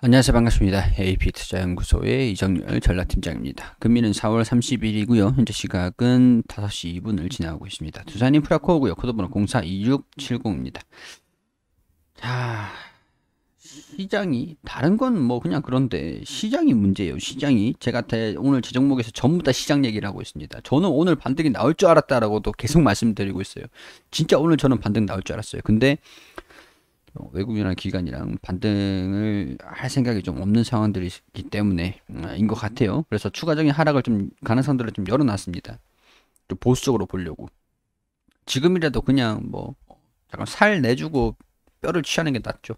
안녕하세요 반갑습니다. AP 투자연구소의 이정열 전라팀장입니다. 금리는 4월 30일이고요. 현재 시각은 5시 2분을 지나고 있습니다. 두산인 프라코고요. 코드번호 042670입니다. 자, 시장이 다른 건 뭐 그냥 그런데 시장이 문제예요. 시장이 제가 오늘 제 종목에서 전부 다 시장 얘기를 하고 있습니다. 저는 오늘 반등이 나올 줄 알았다라고도 계속 말씀드리고 있어요. 진짜 오늘 저는 반등 나올 줄 알았어요. 근데 외국이나 기관이랑 반등을 할 생각이 좀 없는 상황들이기 때문에 아, 인것 같아요. 그래서 추가적인 하락을 좀 가능성들을 좀 열어놨습니다. 좀 보수적으로 보려고. 지금이라도 그냥 뭐 잠깐 살 내주고 뼈를 취하는 게 낫죠.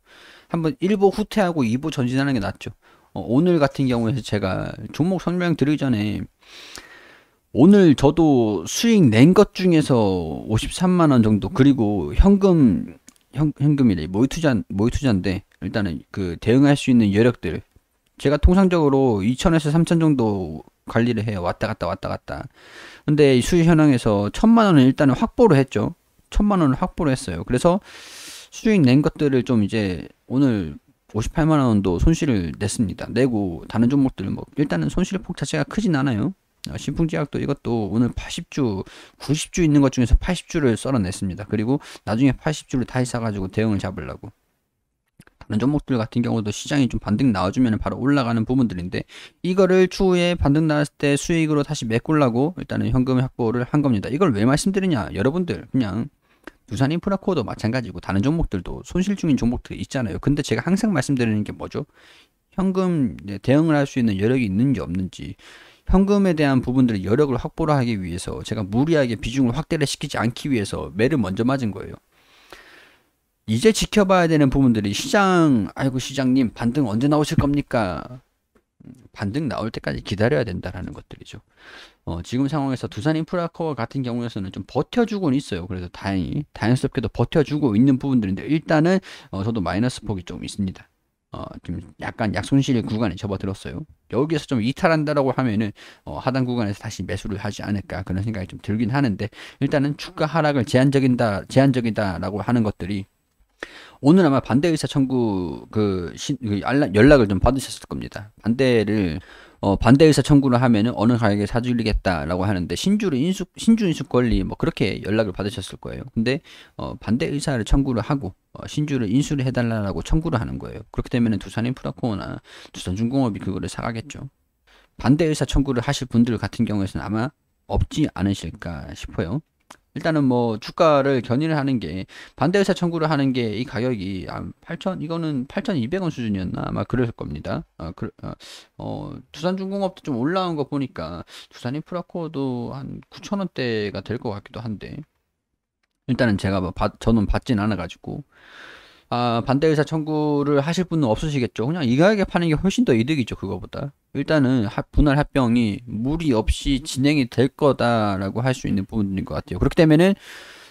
한번 1부 후퇴하고 2부 전진하는 게 낫죠. 어, 오늘 같은 경우에 제가 종목 설명 드리기 전에 오늘 저도 수익 낸 것 중에서 53만원 정도 그리고 현금 현, 금이래 모의 투자 모의 투자인데 일단은 그 대응할 수 있는 여력들 제가 통상적으로 2천에서 3천 정도 관리를 해요 왔다 갔다 왔다 갔다 근데 이 수익 현황에서 천만 원을 일단은 확보를 했죠 천만 원을 확보를 했어요 그래서 수익 낸 것들을 좀 이제 오늘 58만 원도 손실을 냈습니다 내고 다른 종목들은 뭐 일단은 손실의 폭 자체가 크진 않아요 아, 신풍지약도 이것도 오늘 80주, 90주 있는 것 중에서 80주를 썰어냈습니다. 그리고 나중에 80주를 다시 사가지고 대응을 잡으려고. 다른 종목들 같은 경우도 시장이 좀 반등 나와주면 바로 올라가는 부분들인데 이거를 추후에 반등 나왔을 때 수익으로 다시 메꾸려고 일단은 현금 확보를 한 겁니다. 이걸 왜 말씀드리냐? 여러분들 그냥 두산 인프라코어도 마찬가지고 다른 종목들도 손실 중인 종목들이 있잖아요. 근데 제가 항상 말씀드리는 게 뭐죠? 현금 네, 대응을 할 수 있는 여력이 있는지 없는지 현금에 대한 부분들의 여력을 확보를 하기 위해서 제가 무리하게 비중을 확대를 시키지 않기 위해서 매를 먼저 맞은 거예요. 이제 지켜봐야 되는 부분들이 시장, 아이고 시장님 반등 언제 나오실 겁니까? 반등 나올 때까지 기다려야 된다라는 것들이죠. 어, 지금 상황에서 두산 인프라코어 같은 경우에서는 좀 버텨주고는 있어요. 그래서 다행히 다행스럽게도 버텨주고 있는 부분들인데 일단은 어, 저도 마이너스 폭이 좀 있습니다. 어, 좀 약간 약손실의 구간에 접어들었어요. 여기에서 좀 이탈한다라고 하면은 어, 하단 구간에서 다시 매수를 하지 않을까 그런 생각이 좀 들긴 하는데 일단은 주가 하락을 제한적인다 제한적이다라고 하는 것들이 오늘 아마 반대 의사 청구 그, 신, 그 연락을 좀 받으셨을 겁니다. 반대를 어, 반대 의사 청구를 하면은 어느 가격에 사주리겠다라고 하는데 신주를 인수 신주 인수 권리 뭐 그렇게 연락을 받으셨을 거예요. 근데 어, 반대 의사를 청구를 하고 어, 신주를 인수를 해달라고 청구를 하는 거예요. 그렇게 되면은 두산 인프라코어나 두산중공업이 그거를 사가겠죠. 반대 의사 청구를 하실 분들 같은 경우에는 아마 없지 않으실까 싶어요. 일단은 뭐 주가를 견인을 하는 게 반대 의사 청구를 하는 게 이 가격이 아, 8천 이거는 8,200원 수준이었나 아마 그랬을 겁니다. 아, 그, 아, 어, 두산중공업도 좀 올라온 거 보니까 두산인프라코도 한 9천 원대가 될 것 같기도 한데 일단은 제가 뭐 받, 저는 받진 않아 가지고 아, 반대 의사 청구를 하실 분은 없으시겠죠. 그냥 이 가격에 파는 게 훨씬 더 이득이죠. 그거보다. 일단은 분할 합병이 무리 없이 진행이 될 거다라고 할 수 있는 부분인 것 같아요. 그렇기 때문에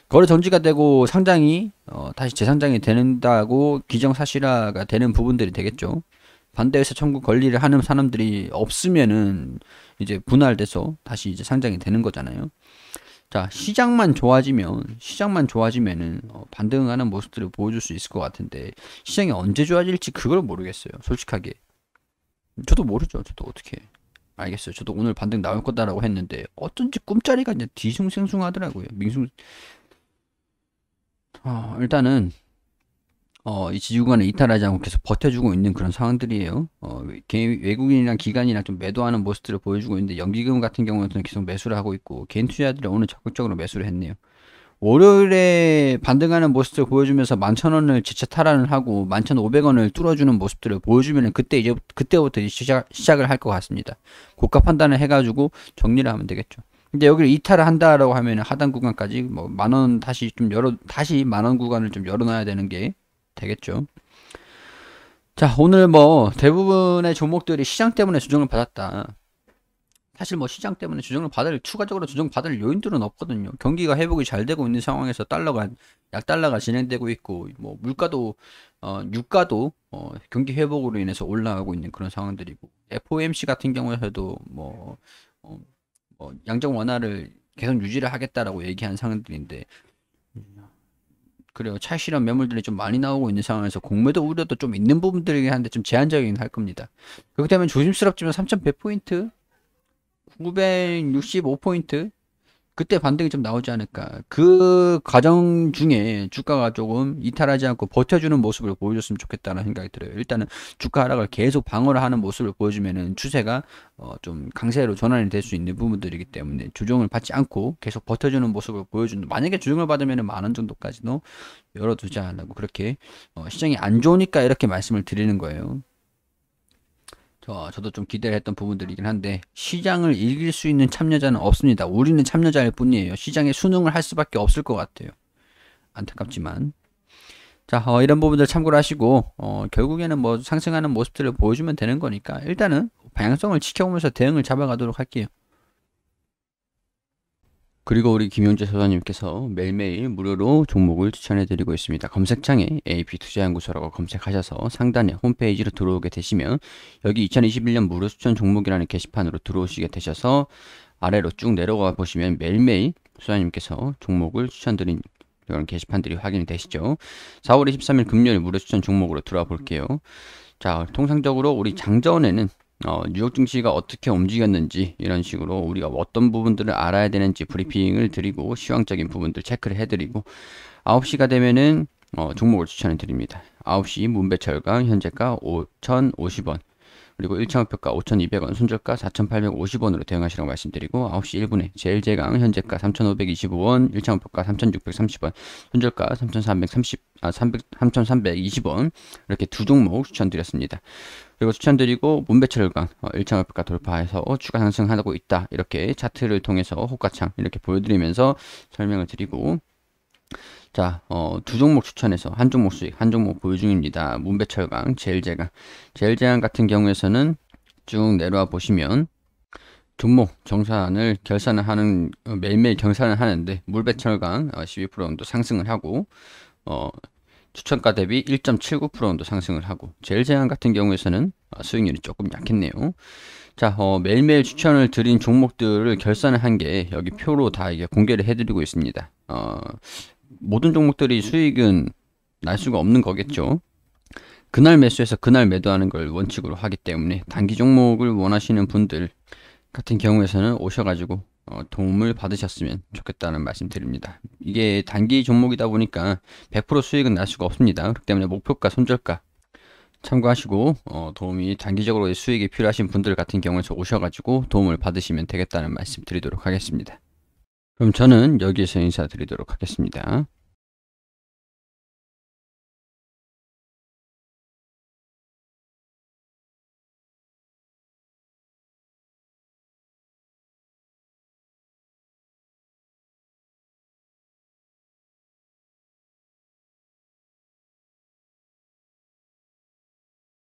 거래 정지가 되고 상장이 어, 다시 재상장이 된다고 기정사실화가 되는 부분들이 되겠죠. 반대 의사 청구 권리를 하는 사람들이 없으면은 이제 분할돼서 다시 이제 상장이 되는 거잖아요. 자 시장만 좋아지면 시장만 좋아지면은 어, 반등하는 모습들을 보여줄 수 있을 것 같은데 시장이 언제 좋아질지 그걸 모르겠어요 솔직하게 저도 모르죠 저도 어떻게 알겠어요 저도 오늘 반등 나올 거다라고 했는데 어쩐지 꿈자리가 이제 뒤숭생숭하더라고요 민숭 어, 일단은 어, 이 지주간에 이탈하지 않고 계속 버텨주고 있는 그런 상황들이에요. 어, 개 외국인이랑 기관이랑 좀 매도하는 모습들을 보여주고 있는데 연기금 같은 경우는 계속 매수를 하고 있고 개인 투자들이 오늘 적극적으로 매수를 했네요. 월요일에 반등하는 모습을 보여주면서 1 1 0 0 0 원을 지체 탈환을 하고 1 5 0 0 원을 뚫어주는 모습들을 보여주면 그때 이제 그때부터 이제 시작, 시작을 할 것 같습니다. 고가 판단을 해가지고 정리를 하면 되겠죠. 근데 여기를 이탈을 한다라고 하면 하단 구간까지 뭐만원 다시 좀 열어 다시 만원 구간을 좀 열어놔야 되는 게 되겠죠. 자, 오늘 뭐 대부분의 종목들이 시장 때문에 조정을 받았다. 사실 뭐 시장 때문에 조정을 받을 추가적으로 조정 받을 요인들은 없거든요. 경기가 회복이 잘 되고 있는 상황에서 달러가 약 달러가 진행되고 있고 뭐 물가도 어 유가도 어 경기 회복으로 인해서 올라가고 있는 그런 상황들이고 FOMC 같은 경우에도 뭐, 어, 뭐 양적 완화를 계속 유지를 하겠다라고 얘기한 상황들인데 그리고 차실한 매물들이 좀 많이 나오고 있는 상황에서 공매도 우려도 좀 있는 부분들이긴 한데 좀 제한적이긴 할 겁니다. 그렇기 때문에 조심스럽지만 3,100포인트, 965포인트 그때 반등이 좀 나오지 않을까. 그 과정 중에 주가가 조금 이탈하지 않고 버텨주는 모습을 보여줬으면 좋겠다는 생각이 들어요. 일단은 주가 하락을 계속 방어를 하는 모습을 보여주면은 추세가 어좀 강세로 전환이 될 수 있는 부분들이기 때문에 조정을 받지 않고 계속 버텨주는 모습을 보여준다. 만약에 조정을 받으면은 만 원 정도까지도 열어두지 않으려고 그렇게 어 시장이 안 좋으니까 이렇게 말씀을 드리는 거예요. 어, 저도 좀 기대를 했던 부분들이긴 한데 시장을 이길 수 있는 참여자는 없습니다. 우리는 참여자일 뿐이에요. 시장에 순응을할 수밖에 없을 것 같아요. 안타깝지만 자 어, 이런 부분들 참고를 하시고 어, 결국에는 뭐 상승하는 모습들을 보여주면 되는 거니까 일단은 방향성을 지켜보면서 대응을 잡아가도록 할게요. 그리고 우리 김용재 소장님께서 매일매일 무료로 종목을 추천해드리고 있습니다. 검색창에 AP투자연구소라고 검색하셔서 상단에 홈페이지로 들어오게 되시면 여기 2021년 무료 추천 종목이라는 게시판으로 들어오시게 되셔서 아래로 쭉 내려가 보시면 매일매일 소장님께서 종목을 추천드린 이런 게시판들이 확인이 되시죠. 4월 23일 금요일 무료 추천 종목으로 들어와 볼게요. 자, 통상적으로 우리 장전에는 어, 뉴욕 증시가 어떻게 움직였는지 이런 식으로 우리가 어떤 부분들을 알아야 되는지 브리핑을 드리고 시황적인 부분들 체크를 해드리고 9시가 되면은 어, 종목을 추천해 드립니다. 9시 문배철강 현재가 5,050원 그리고 1차 우표가 5,200원, 손절가 4,850원으로 대응하시라고 말씀드리고 9시 1분에 제일제강 현재가 3,525원, 1차 우표가 3,630원, 손절가 3,330, 아, 300, 3,320원 이렇게 두 종목 추천드렸습니다. 그리고 추천드리고 문배철강 어, 1차 목표가 돌파해서 추가 상승하고 있다 이렇게 차트를 통해서 호가창 이렇게 보여드리면서 설명을 드리고 자, 어, 두 종목 추천해서 한 종목씩 한 종목 보유 중입니다. 문배철강, 제일제강. 제일제강 같은 경우에서는 쭉 내려와 보시면 종목 정산을 결산을 하는 어, 매일매일 경산을 하는데 물배철강 12% 정도 상승을 하고 어, 추천가 대비 1.79% 정도 상승을 하고 제일제한 같은 경우에서는 어, 수익률이 조금 약했네요. 자, 어, 매일매일 추천을 드린 종목들을 결산을 한 게 여기 표로 다 이게 공개를 해드리고 있습니다. 어, 모든 종목들이 수익은 날 수가 없는 거겠죠. 그날 매수해서 그날 매도하는 걸 원칙으로 하기 때문에 단기 종목을 원하시는 분들 같은 경우에서는 오셔가지고 어, 도움을 받으셨으면 좋겠다는 말씀드립니다. 이게 단기 종목이다 보니까 100% 수익은 날 수가 없습니다. 그렇기 때문에 목표가, 손절가 참고하시고 어, 도움이 단기적으로 수익이 필요하신 분들 같은 경우에서 오셔가지고 도움을 받으시면 되겠다는 말씀 드리도록 하겠습니다. 그럼 저는 여기에서 인사드리도록 하겠습니다.